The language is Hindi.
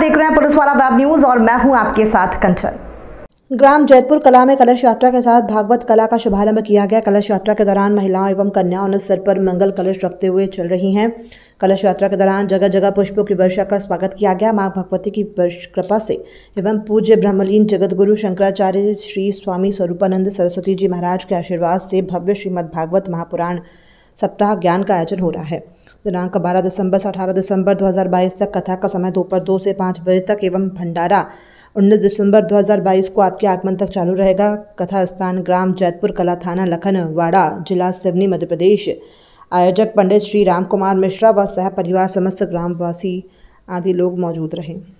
देख रहे हैं पुलिस वाला वेब न्यूज और मैं हूं आपके साथ कंचन ग्राम जैतपुर कला में कलश यात्रा के साथ भागवत कला का शुभारंभ किया गया कलश यात्रा के दौरान महिलाओं एवं कन्याओं ने सिर पर मंगल कलश रखते हुए चल रही हैं कलश यात्रा के दौरान जगह जगह पुष्पों की वर्षा का स्वागत किया गया मां भगवती की कृपा से एवं पूज्य ब्रह्मलीन जगतगुरु शंकराचार्य श्री स्वामी स्वरूपानंद सरस्वती जी महाराज के आशीर्वाद से भव्य श्रीमद भागवत महापुराण सप्ताह ज्ञान का आयोजन हो रहा है दिनांक 12 दिसंबर से 18 दिसंबर 2022 तक कथा का समय दोपहर दो से पाँच बजे तक एवं भंडारा 19 दिसंबर 2022 को आपके आगमन तक चालू रहेगा कथा स्थान ग्राम जैतपुर कला थाना लखनवाड़ा जिला सिवनी मध्य प्रदेश आयोजक पंडित श्री राम कुमार मिश्रा व सह परिवार समस्त ग्रामवासी आदि लोग मौजूद रहे